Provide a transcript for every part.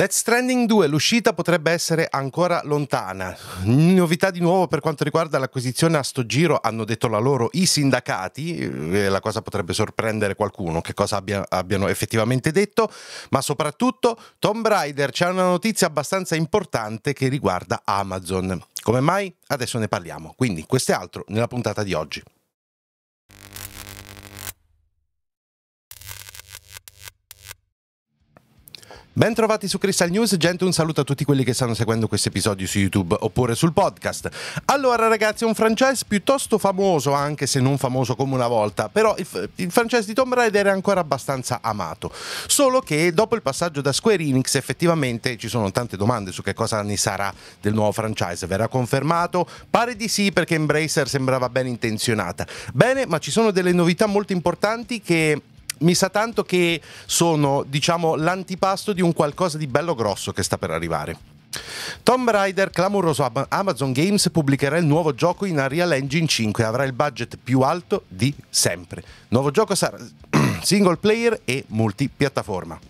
Death Stranding 2, l'uscita potrebbe essere ancora lontana. Novità di nuovo per quanto riguarda l'acquisizione a sto giro, hanno detto la loro i sindacati, eh, la cosa potrebbe sorprendere qualcuno, che cosa abbia, abbiano effettivamente detto, ma soprattutto Tomb Raider c'è una notizia abbastanza importante che riguarda Amazon. Come mai? Adesso ne parliamo. Quindi questo è altro nella puntata di oggi. Ben trovati su Crystal News, gente un saluto a tutti quelli che stanno seguendo questo episodio su YouTube oppure sul podcast. Allora ragazzi, è un franchise piuttosto famoso, anche se non famoso come una volta, però il, il, franchise di Tomb Raider è ancora abbastanza amato. Solo che dopo il passaggio da Square Enix effettivamente ci sono tante domande su che cosa ne sarà del nuovo franchise. Verrà confermato? Pare di sì perché Embracer sembrava ben intenzionata. Bene, ma ci sono delle novità molto importanti che mi sa tanto che sono, diciamo, l'antipasto di un qualcosa di bello grosso che sta per arrivare. Tomb Raider clamoroso Amazon Games pubblicherà il nuovo gioco in Unreal Engine 5 e avrà il budget più alto di sempre. Il nuovo gioco sarà single player e multipiattaforma.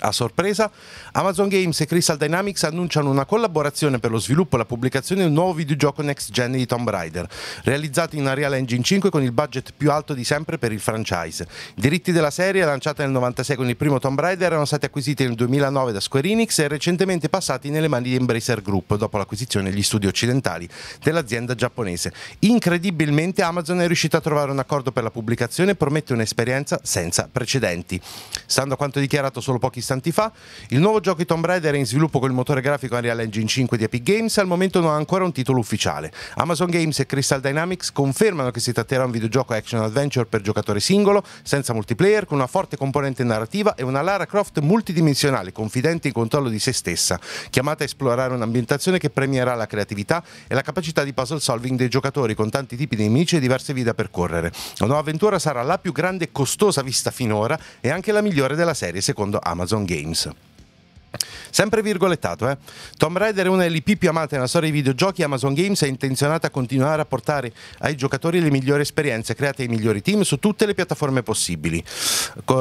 A sorpresa, Amazon Games e Crystal Dynamics annunciano una collaborazione per lo sviluppo e la pubblicazione di un nuovo videogioco next gen di Tomb Raider, realizzato in Unreal Engine 5 con il budget più alto di sempre per il franchise. I diritti della serie, lanciata nel 96 con il primo Tomb Raider, erano stati acquisiti nel 2009 da Square Enix e recentemente passati nelle mani di Embracer Group dopo l'acquisizione degli studi occidentali dell'azienda giapponese. Incredibilmente Amazon è riuscita a trovare un accordo per la pubblicazione e promette un'esperienza senza precedenti. Stando a quanto dichiarato solo pochi pochi istanti fa. Il nuovo gioco di Tomb Raider è in sviluppo col motore grafico Unreal Engine 5 di Epic Games, al momento non ha ancora un titolo ufficiale. Amazon Games e Crystal Dynamics confermano che si tratterà di un videogioco action adventure per giocatore singolo, senza multiplayer, con una forte componente narrativa e una Lara Croft multidimensionale, confidente in controllo di se stessa, chiamata a esplorare un'ambientazione che premierà la creatività e la capacità di puzzle solving dei giocatori con tanti tipi di nemici e diverse vie da percorrere. La nuova avventura sarà la più grande e costosa vista finora e anche la migliore della serie, secondo Amazon. Amazon Games. Sempre virgolettato, eh? Tom Raider è una delle IP più amate nella storia dei videogiochi. Amazon Games è intenzionata a continuare a portare ai giocatori le migliori esperienze create ai migliori team su tutte le piattaforme possibili. Co-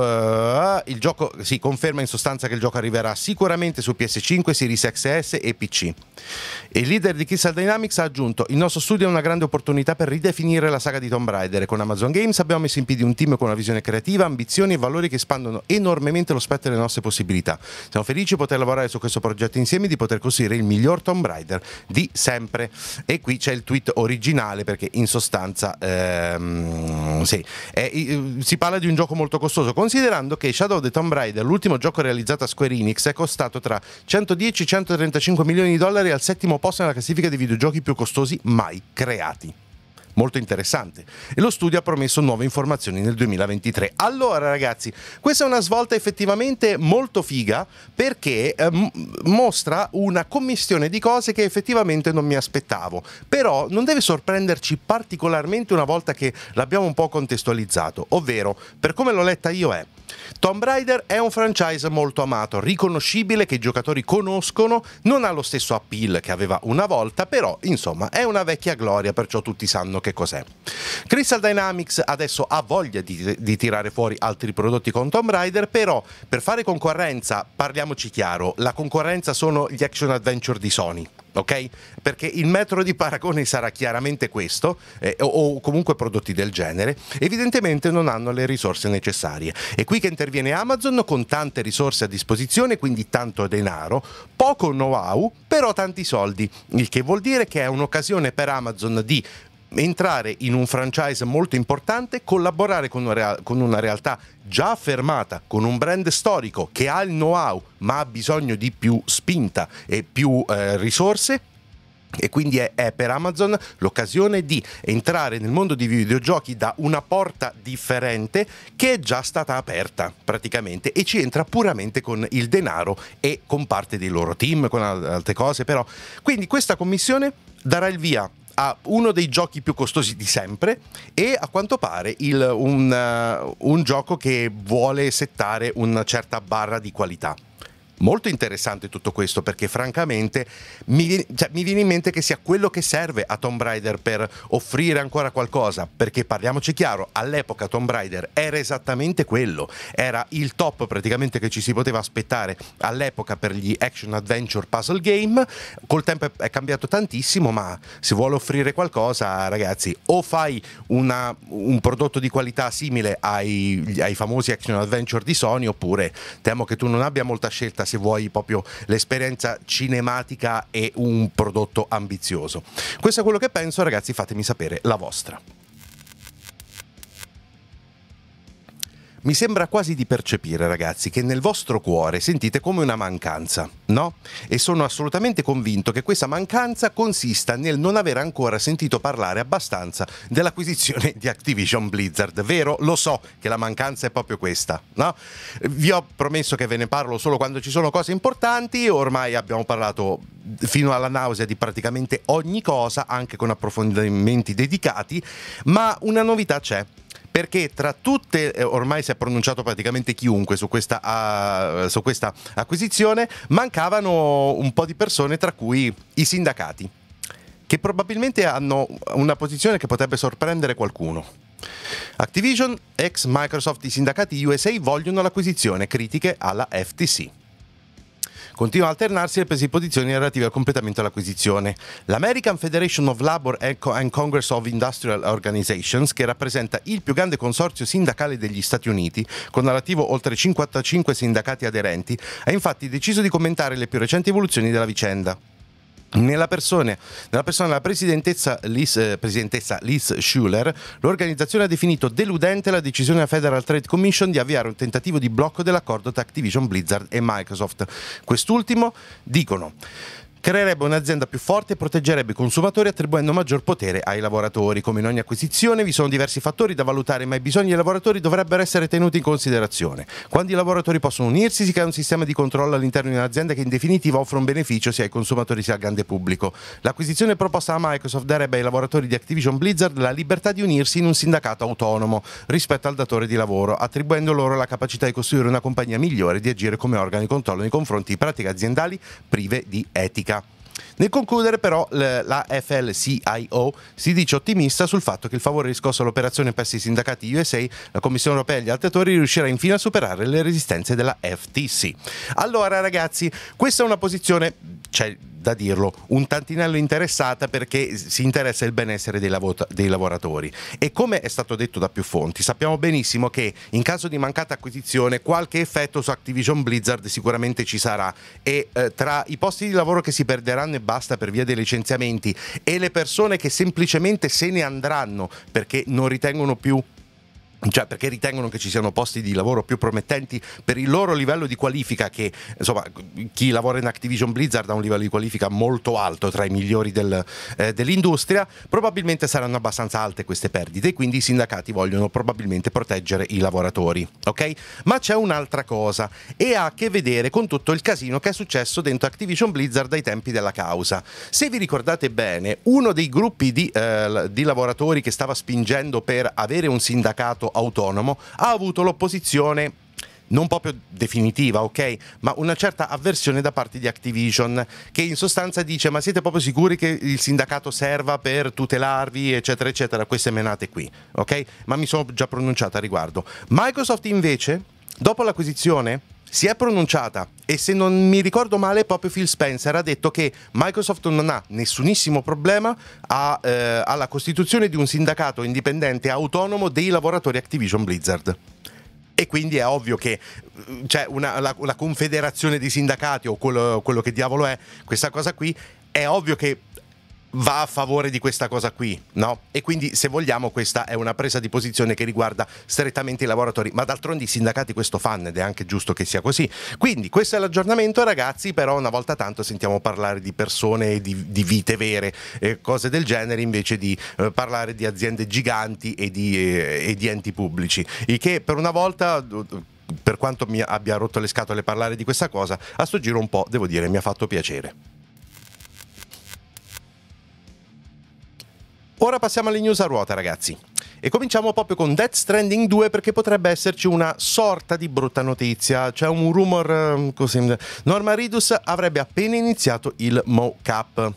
il gioco si conferma in sostanza che il gioco arriverà sicuramente su PS5, Series XS e PC. E il leader di Crystal Dynamics ha aggiunto: Il nostro studio è una grande opportunità per ridefinire la saga di Tomb Raider. con Amazon Games abbiamo messo in piedi un team con una visione creativa, ambizioni e valori che espandono enormemente lo spettro delle nostre possibilità. Siamo felici di poter lavorare su questo progetto insieme e di poter costruire il miglior Tomb Raider di sempre. E qui c'è il tweet originale perché in sostanza ehm, sì, è, si parla di un gioco molto costoso, considerando che Shadow Shadow of the Tomb Raider, l'ultimo gioco realizzato a Square Enix, è costato tra 110 e 135 milioni di dollari al settimo posto nella classifica dei videogiochi più costosi mai creati molto interessante e lo studio ha promesso nuove informazioni nel 2023. Allora ragazzi, questa è una svolta effettivamente molto figa perché eh, mostra una commissione di cose che effettivamente non mi aspettavo, però non deve sorprenderci particolarmente una volta che l'abbiamo un po' contestualizzato, ovvero per come l'ho letta io è Tomb Raider è un franchise molto amato, riconoscibile che i giocatori conoscono, non ha lo stesso appeal che aveva una volta, però insomma è una vecchia gloria, perciò tutti sanno che cos'è. Crystal Dynamics adesso ha voglia di, di tirare fuori altri prodotti con Tomb Raider, però per fare concorrenza, parliamoci chiaro, la concorrenza sono gli action adventure di Sony ok? Perché il metro di paragone sarà chiaramente questo, eh, o, o, comunque prodotti del genere, evidentemente non hanno le risorse necessarie. È qui che interviene Amazon con tante risorse a disposizione, quindi tanto denaro, poco know-how, però tanti soldi, il che vuol dire che è un'occasione per Amazon di entrare in un franchise molto importante, collaborare con una, real con una realtà già affermata, con un brand storico che ha il know-how ma ha bisogno di più spinta e più eh, risorse e quindi è, è per Amazon l'occasione di entrare nel mondo dei videogiochi da una porta differente che è già stata aperta praticamente e ci entra puramente con il denaro e con parte dei loro team, con altre cose però. Quindi questa commissione darà il via a uno dei giochi più costosi di sempre e a quanto pare il, un, uh, un gioco che vuole settare una certa barra di qualità molto interessante tutto questo perché francamente mi, cioè, mi, viene in mente che sia quello che serve a Tomb Raider per offrire ancora qualcosa perché parliamoci chiaro all'epoca Tomb Raider era esattamente quello era il top praticamente che ci si poteva aspettare all'epoca per gli action adventure puzzle game col tempo è cambiato tantissimo ma se vuole offrire qualcosa ragazzi o fai una, un prodotto di qualità simile ai, ai famosi action adventure di Sony oppure temo che tu non abbia molta scelta se vuoi, proprio l'esperienza cinematica e un prodotto ambizioso. Questo è quello che penso, ragazzi, fatemi sapere la vostra. Mi sembra quasi di percepire, ragazzi, che nel vostro cuore sentite come una mancanza, no? E sono assolutamente convinto che questa mancanza consista nel non aver ancora sentito parlare abbastanza dell'acquisizione di Activision Blizzard, vero? Lo so che la mancanza è proprio questa, no? Vi ho promesso che ve ne parlo solo quando ci sono cose importanti, ormai abbiamo parlato fino alla nausea di praticamente ogni cosa, anche con approfondimenti dedicati, ma una novità c'è perché tra tutte, eh, ormai si è pronunciato praticamente chiunque su questa, uh, su questa acquisizione, mancavano un po' di persone, tra cui i sindacati, che probabilmente hanno una posizione che potrebbe sorprendere qualcuno. Activision, ex Microsoft, i sindacati USA vogliono l'acquisizione, critiche alla FTC. Continua a alternarsi le prese di posizione relative al completamento dell'acquisizione. L'American Federation of Labor and Congress of Industrial Organizations, che rappresenta il più grande consorzio sindacale degli Stati Uniti, con all'attivo oltre 55 sindacati aderenti, ha infatti deciso di commentare le più recenti evoluzioni della vicenda. Nella persona, nella persona, della presidentessa Liz, eh, presidentessa Liz Schuller, l'organizzazione ha definito deludente la decisione della Federal Trade Commission di avviare un tentativo di blocco dell'accordo tra Activision Blizzard e Microsoft. Quest'ultimo, dicono, creerebbe un'azienda più forte e proteggerebbe i consumatori attribuendo maggior potere ai lavoratori. Come in ogni acquisizione vi sono diversi fattori da valutare, ma i bisogni dei lavoratori dovrebbero essere tenuti in considerazione. Quando i lavoratori possono unirsi si crea un sistema di controllo all'interno di un'azienda che in definitiva offre un beneficio sia ai consumatori sia al grande pubblico. L'acquisizione proposta da Microsoft darebbe ai lavoratori di Activision Blizzard la libertà di unirsi in un sindacato autonomo rispetto al datore di lavoro, attribuendo loro la capacità di costruire una compagnia migliore e di agire come organo di controllo nei confronti di pratiche aziendali prive di etica. Nel concludere però la FLCIO si dice ottimista sul fatto che il favore riscosso all'operazione presso i sindacati USA, la Commissione europea e gli altri attori riuscirà infine a superare le resistenze della FTC. Allora ragazzi, questa è una posizione... Cioè, da dirlo, un tantinello interessata perché si interessa il benessere dei, lav dei lavoratori. E come è stato detto da più fonti, sappiamo benissimo che in caso di mancata acquisizione qualche effetto su Activision Blizzard sicuramente ci sarà e eh, tra i posti di lavoro che si perderanno e basta per via dei licenziamenti e le persone che semplicemente se ne andranno perché non ritengono più cioè perché ritengono che ci siano posti di lavoro più promettenti per il loro livello di qualifica che insomma chi lavora in Activision Blizzard ha un livello di qualifica molto alto tra i migliori del, eh, dell'industria probabilmente saranno abbastanza alte queste perdite e quindi i sindacati vogliono probabilmente proteggere i lavoratori ok ma c'è un'altra cosa e ha a che vedere con tutto il casino che è successo dentro Activision Blizzard ai tempi della causa se vi ricordate bene uno dei gruppi di, eh, di lavoratori che stava spingendo per avere un sindacato autonomo, ha avuto l'opposizione non proprio definitiva, ok? Ma una certa avversione da parte di Activision che in sostanza dice ma siete proprio sicuri che il sindacato serva per tutelarvi, eccetera, eccetera, queste menate qui, ok? Ma mi sono già pronunciata a riguardo. Microsoft invece, dopo l'acquisizione, si è pronunciata e se non mi ricordo male proprio Phil Spencer ha detto che Microsoft non ha nessunissimo problema a, eh, alla costituzione di un sindacato indipendente autonomo dei lavoratori Activision Blizzard. E quindi è ovvio che mm, cioè una, la, la, confederazione di sindacati o quello, quello che diavolo è, questa cosa qui, è ovvio che va a favore di questa cosa qui, no? E quindi se vogliamo questa è una presa di posizione che riguarda strettamente i lavoratori, ma d'altronde i sindacati questo fanno ed è anche giusto che sia così. Quindi questo è l'aggiornamento ragazzi, però una volta tanto sentiamo parlare di persone e di, di, vite vere, eh, cose del genere, invece di eh, parlare di aziende giganti e di, eh, e di enti pubblici, il che per una volta per quanto mi abbia rotto le scatole parlare di questa cosa, a sto giro un po', devo dire, mi ha fatto piacere. Ora passiamo alle news a ruota, ragazzi. E cominciamo proprio con Death Stranding 2 perché potrebbe esserci una sorta di brutta notizia. C'è un rumor ehm, così. Norma Ridus avrebbe appena iniziato il mocap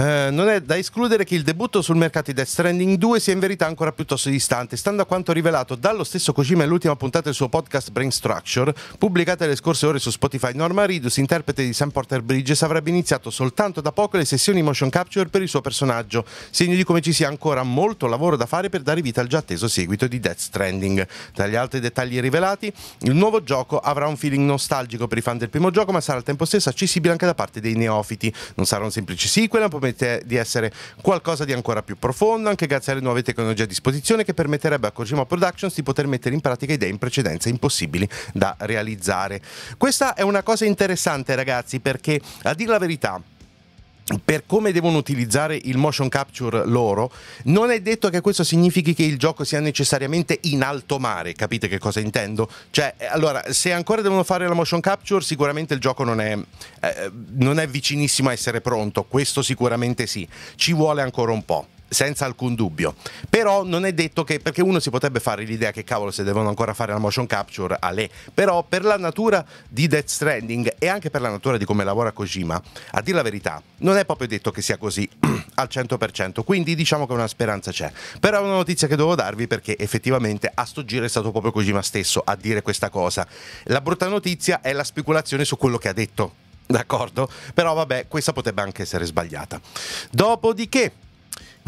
eh, non è da escludere che il debutto sul mercato di Death Stranding 2 sia in verità ancora piuttosto distante, stando a quanto rivelato dallo stesso Kojima nell'ultima puntata del suo podcast Brain Structure, pubblicata le scorse ore su Spotify. Norma Ridus, interprete di Sam Porter Bridges, avrebbe iniziato soltanto da poco le sessioni motion capture per il suo personaggio, segno di come ci sia ancora molto lavoro da fare per dare vita al già atteso seguito di Death Stranding. Tra gli altri dettagli rivelati, il nuovo gioco avrà un feeling nostalgico per i fan del primo gioco, ma sarà al tempo stesso accessibile anche da parte dei neofiti. Non sarà un semplice sequel, ma permette di essere qualcosa di ancora più profondo, anche grazie alle nuove tecnologie a disposizione che permetterebbe a Kojima Productions di poter mettere in pratica idee in precedenza impossibili da realizzare. Questa è una cosa interessante ragazzi perché a dire la verità per come devono utilizzare il motion capture loro, non è detto che questo significhi che il gioco sia necessariamente in alto mare, capite che cosa intendo? Cioè, eh, allora, se ancora devono fare la motion capture, sicuramente il gioco non è, eh, non è vicinissimo a essere pronto, questo sicuramente sì, ci vuole ancora un po' senza alcun dubbio. Però non è detto che, perché uno si potrebbe fare l'idea che cavolo se devono ancora fare la motion capture a lei, però per la natura di Death Stranding e anche per la natura di come lavora Kojima, a dire la verità, non è proprio detto che sia così al 100%, quindi diciamo che una speranza c'è. Però è una notizia che devo darvi perché effettivamente a sto giro è stato proprio Kojima stesso a dire questa cosa. La brutta notizia è la speculazione su quello che ha detto. D'accordo? Però vabbè, questa potrebbe anche essere sbagliata. Dopodiché,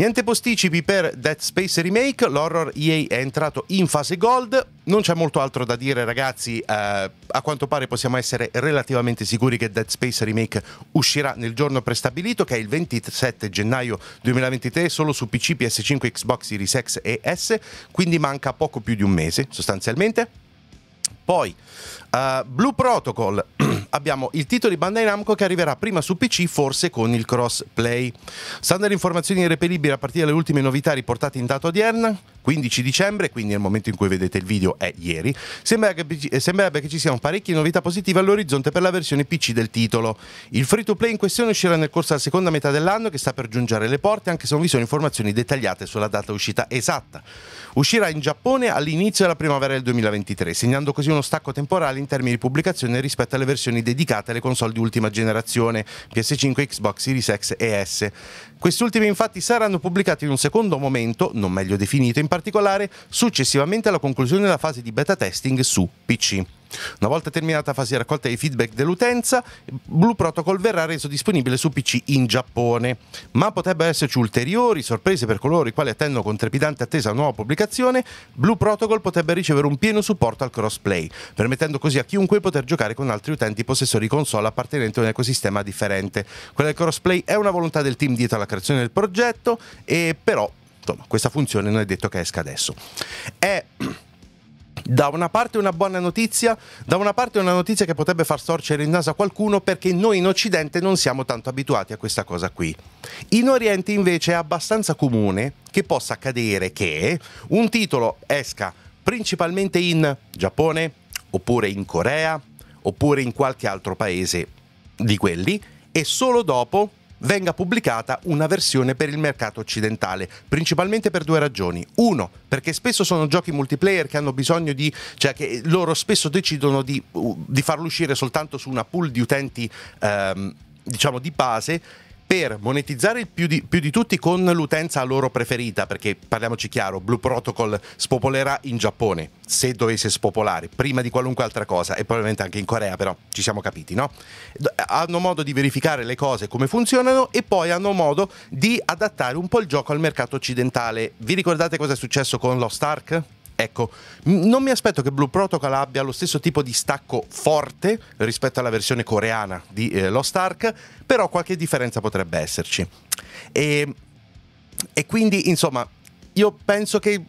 Niente posticipi per Dead Space Remake, l'horror EA è entrato in fase gold, non c'è molto altro da dire ragazzi, eh, a quanto pare possiamo essere relativamente sicuri che Dead Space Remake uscirà nel giorno prestabilito che è il 27 gennaio 2023 solo su PC, PS5, Xbox Series X e S, quindi manca poco più di un mese sostanzialmente. Poi, uh, Blue Protocol abbiamo il titolo di Bandai Namco che arriverà prima su PC, forse con il crossplay. Stando alle informazioni irreperibili a partire dalle ultime novità riportate in data odierna, 15 dicembre, quindi nel momento in cui vedete il video è ieri, sembrerebbe che ci eh, siano parecchie novità positive all'orizzonte per la versione PC del titolo. Il free to play in questione uscirà nel corso della seconda metà dell'anno che sta per giungere alle porte, anche se non vi sono informazioni dettagliate sulla data uscita esatta. Uscirà in Giappone all'inizio della primavera del 2023, segnando così uno stacco temporale in termini di pubblicazione rispetto alle versioni applicazioni dedicate alle console di ultima generazione PS5, Xbox Series X e S. Queste ultime infatti saranno pubblicate in un secondo momento, non meglio definito in particolare, successivamente alla conclusione della fase di beta testing su PC. Una volta terminata la fase di raccolta dei feedback dell'utenza, Blue Protocol verrà reso disponibile su PC in Giappone, ma potrebbero esserci ulteriori sorprese per coloro i quali attendono con trepidante attesa la nuova pubblicazione, Blue Protocol potrebbe ricevere un pieno supporto al crossplay, permettendo così a chiunque poter giocare con altri utenti possessori di console appartenenti a un ecosistema differente. Quella del crossplay è una volontà del team dietro alla creazione del progetto, e però insomma, questa funzione non è detto che esca adesso. È da una parte una buona notizia, da una parte una notizia che potrebbe far storcere il naso a qualcuno perché noi in Occidente non siamo tanto abituati a questa cosa qui. In Oriente invece è abbastanza comune che possa accadere che un titolo esca principalmente in Giappone, oppure in Corea, oppure in qualche altro paese di quelli e solo dopo venga pubblicata una versione per il mercato occidentale, principalmente per due ragioni. Uno, perché spesso sono giochi multiplayer che hanno bisogno di, cioè che loro spesso decidono di, uh, di farlo uscire soltanto su una pool di utenti ehm, diciamo di base per monetizzare più di, più di tutti con l'utenza loro preferita, perché parliamoci chiaro, Blue Protocol spopolerà in Giappone, se dovesse spopolare, prima di qualunque altra cosa, e probabilmente anche in Corea, però ci siamo capiti, no? Hanno modo di verificare le cose come funzionano e poi hanno modo di adattare un po' il gioco al mercato occidentale. Vi ricordate cosa è successo con Lost Ark? Ecco, non mi aspetto che Blue Protocol abbia lo stesso tipo di stacco forte rispetto alla versione coreana di eh, Lost Ark, però qualche differenza potrebbe esserci. E, e quindi, insomma, io penso che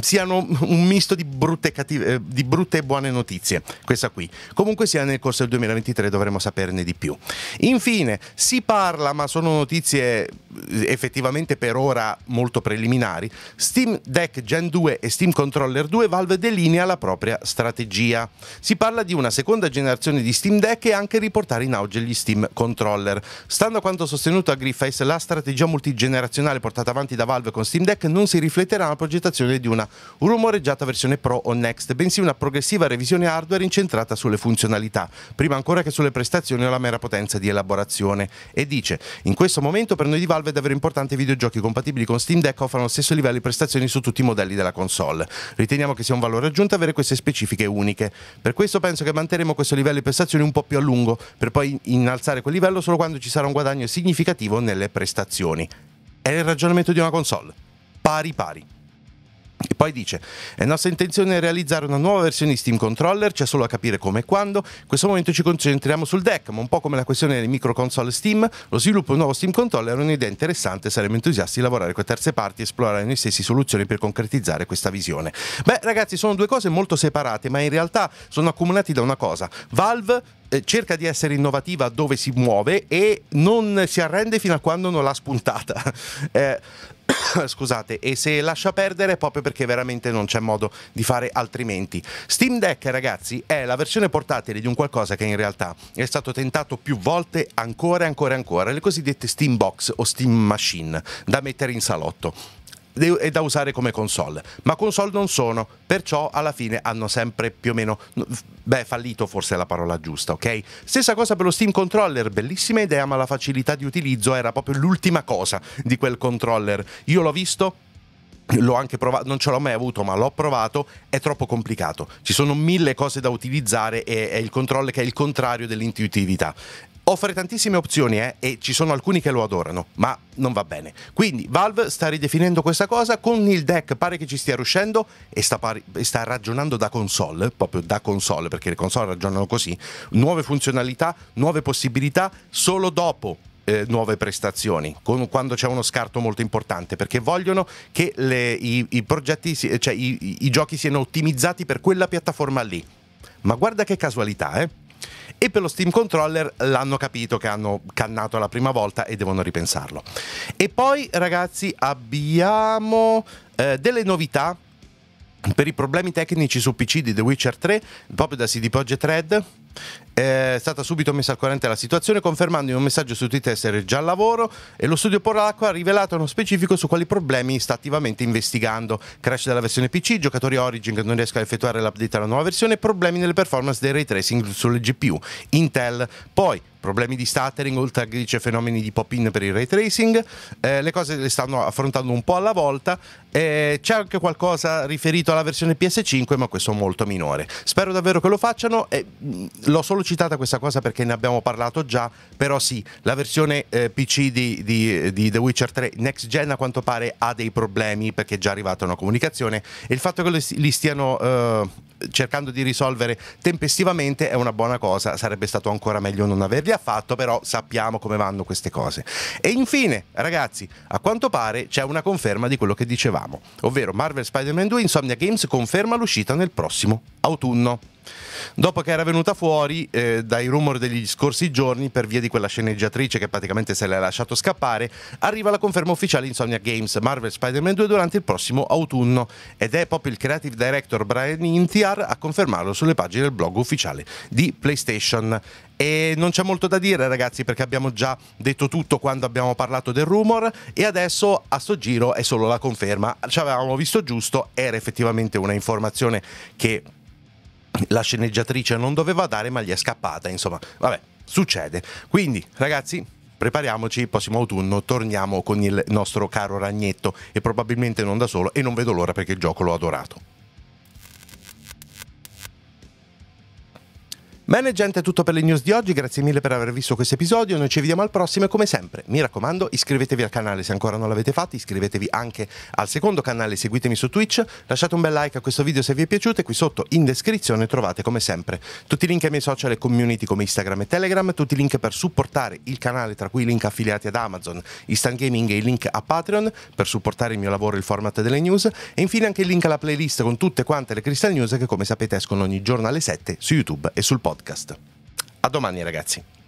siano un misto di brutte, cattive, eh, di brutte, e buone notizie, questa qui. Comunque sia nel corso del 2023 dovremo saperne di più. Infine, si parla, ma sono notizie eh, effettivamente per ora molto preliminari, Steam Deck Gen 2 e Steam Controller 2 Valve delinea la propria strategia. Si parla di una seconda generazione di Steam Deck e anche riportare in auge gli Steam Controller. Stando a quanto sostenuto a Griffiths, la strategia multigenerazionale portata avanti da Valve con Steam Deck non si rifletterà alla progettazione di una una rumoreggiata versione Pro o Next, bensì una progressiva revisione hardware incentrata sulle funzionalità, prima ancora che sulle prestazioni o la mera potenza di elaborazione. E dice, in questo momento per noi di Valve è davvero importante i videogiochi compatibili con Steam Deck offrano lo stesso livello di prestazioni su tutti i modelli della console. Riteniamo che sia un valore aggiunto avere queste specifiche uniche. Per questo penso che manterremo questo livello di prestazioni un po' più a lungo, per poi innalzare quel livello solo quando ci sarà un guadagno significativo nelle prestazioni. È il ragionamento di una console. Pari pari. Poi dice: È nostra intenzione realizzare una nuova versione di Steam Controller, c'è solo a capire come e quando. In questo momento ci concentriamo sul deck, ma un po' come la questione delle micro console Steam, lo sviluppo di un nuovo Steam Controller è un'idea interessante. Saremmo entusiasti di lavorare con terze parti e esplorare noi stessi soluzioni per concretizzare questa visione. Beh, ragazzi, sono due cose molto separate, ma in realtà sono accomunati da una cosa. Valve eh, cerca di essere innovativa dove si muove e non si arrende fino a quando non l'ha spuntata. Eh, scusate, e se lascia perdere è proprio perché veramente non c'è modo di fare altrimenti. Steam Deck, ragazzi, è la versione portatile di un qualcosa che in realtà è stato tentato più volte ancora e ancora e ancora, le cosiddette Steam Box o Steam Machine, da mettere in salotto e da usare come console, ma console non sono, perciò alla fine hanno sempre più o meno, beh fallito forse è la parola giusta, ok? Stessa cosa per lo Steam Controller, bellissima idea ma la facilità di utilizzo era proprio l'ultima cosa di quel controller, io l'ho visto, l'ho anche provato, non ce l'ho mai avuto, ma l'ho provato, è troppo complicato. Ci sono mille cose da utilizzare e è il controllo che è il contrario dell'intuitività. Offre tantissime opzioni eh, e ci sono alcuni che lo adorano, ma non va bene. Quindi Valve sta ridefinendo questa cosa, con il deck pare che ci stia riuscendo e sta, pari- sta ragionando da console, proprio da console, perché le console ragionano così, nuove funzionalità, nuove possibilità, solo dopo eh, nuove prestazioni, con, quando c'è uno scarto molto importante, perché vogliono che le, i, i, progetti, cioè i, i giochi siano ottimizzati per quella piattaforma lì. Ma guarda che casualità, eh? e per lo Steam Controller l'hanno capito che hanno cannato la prima volta e devono ripensarlo. E poi ragazzi abbiamo eh, delle novità per i problemi tecnici su PC di The Witcher 3, proprio da CD Projekt Red è stata subito messa al corrente la situazione confermando in un messaggio su Twitter essere già al lavoro e lo studio Polacco ha rivelato uno specifico su quali problemi sta attivamente investigando. Crash della versione PC, giocatori Origin che non riescono a effettuare l'update alla nuova versione problemi nelle performance dei ray tracing sulle GPU Intel. Poi problemi di stuttering, oltre a glitch e fenomeni di pop-in per il ray tracing. Eh, le cose le stanno affrontando un po' alla volta. Eh, c'è anche qualcosa riferito alla versione PS5, ma questo molto minore. Spero davvero che lo facciano. Eh, l'ho solo citata questa cosa perché ne abbiamo parlato già, però sì, la versione eh, PC di, di, di, The Witcher 3 Next Gen a quanto pare ha dei problemi perché è già arrivata una comunicazione e il fatto che li stiano eh, cercando di risolvere tempestivamente è una buona cosa, sarebbe stato ancora meglio non averli affatto, però sappiamo come vanno queste cose. E infine, ragazzi, a quanto pare c'è una conferma di quello che dicevamo, ovvero Marvel Spider-Man 2 Insomnia Games conferma l'uscita nel prossimo autunno. Dopo che era venuta fuori eh, dai rumor degli scorsi giorni per via di quella sceneggiatrice che praticamente se l'ha lasciato scappare, arriva la conferma ufficiale Insomnia Games Marvel Spider-Man 2 durante il prossimo autunno ed è proprio il creative director Brian Intiar a confermarlo sulle pagine del blog ufficiale di PlayStation. E non c'è molto da dire ragazzi perché abbiamo già detto tutto quando abbiamo parlato del rumor e adesso a sto giro è solo la conferma. Ci avevamo visto giusto, era effettivamente una informazione che la sceneggiatrice non doveva dare ma gli è scappata, insomma, vabbè, succede. Quindi, ragazzi, prepariamoci, prossimo autunno torniamo con il nostro caro ragnetto e probabilmente non da solo e non vedo l'ora perché il gioco l'ho adorato. Bene gente, è tutto per le news di oggi, grazie mille per aver visto questo episodio, noi ci vediamo al prossimo e come sempre, mi raccomando, iscrivetevi al canale se ancora non l'avete fatto, iscrivetevi anche al secondo canale, seguitemi su Twitch, lasciate un bel like a questo video se vi è piaciuto e qui sotto in descrizione trovate come sempre tutti i link ai miei social e community come Instagram e Telegram, tutti i link per supportare il canale, tra cui i link affiliati ad Amazon, Instant Gaming e i link a Patreon per supportare il mio lavoro e il format delle news e infine anche il link alla playlist con tutte quante le Crystal News che come sapete escono ogni giorno alle 7 su YouTube e sul podcast podcast. A domani ragazzi.